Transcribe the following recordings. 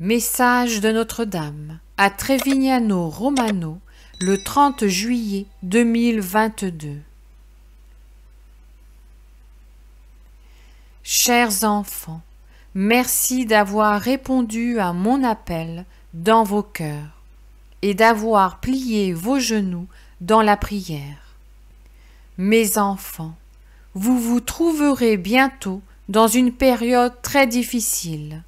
Message de Notre-Dame à Trevignano Romano le 30 juillet 2022. Chers enfants, merci d'avoir répondu à mon appel dans vos cœurs et d'avoir plié vos genoux dans la prière. Mes enfants, vous vous trouverez bientôt dans une période très difficile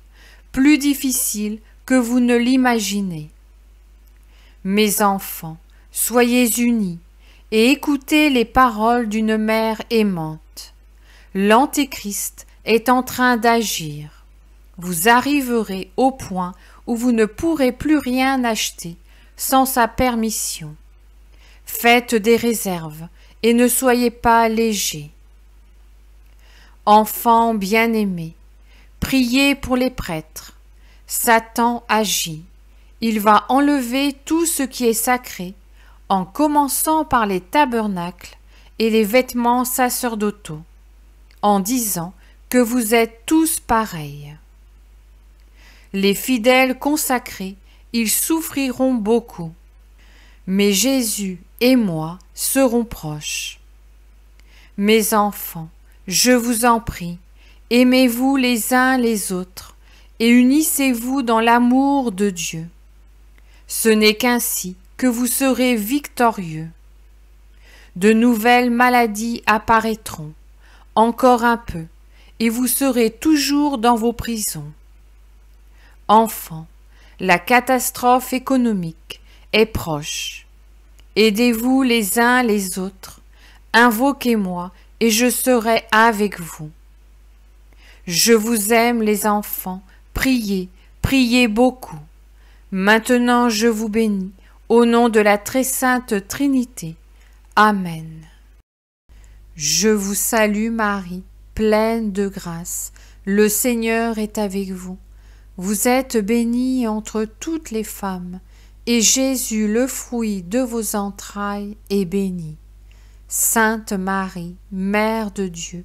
plus difficile que vous ne l'imaginez. Mes enfants, soyez unis et écoutez les paroles d'une mère aimante. L'Antéchrist est en train d'agir. Vous arriverez au point où vous ne pourrez plus rien acheter sans sa permission. Faites des réserves et ne soyez pas légers. Enfants bien-aimés, Priez pour les prêtres. Satan agit. Il va enlever tout ce qui est sacré, en commençant par les tabernacles et les vêtements sacerdotaux, en disant que vous êtes tous pareils. Les fidèles consacrés, ils souffriront beaucoup, mais Jésus et moi serons proches. Mes enfants, je vous en prie, Aimez-vous les uns les autres et unissez-vous dans l'amour de Dieu. Ce n'est qu'ainsi que vous serez victorieux. De nouvelles maladies apparaîtront, encore un peu, et vous serez toujours dans vos prisons. Enfants, la catastrophe économique est proche. Aidez-vous les uns les autres, invoquez-moi et je serai avec vous. Je vous aime les enfants, priez, priez beaucoup. Maintenant je vous bénis, au nom de la très sainte Trinité. Amen. Je vous salue Marie, pleine de grâce, le Seigneur est avec vous. Vous êtes bénie entre toutes les femmes, et Jésus, le fruit de vos entrailles, est béni. Sainte Marie, Mère de Dieu,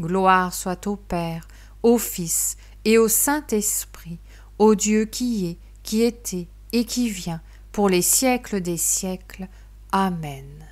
Gloire soit au Père, au Fils et au Saint-Esprit, au Dieu qui est, qui était et qui vient, pour les siècles des siècles. Amen.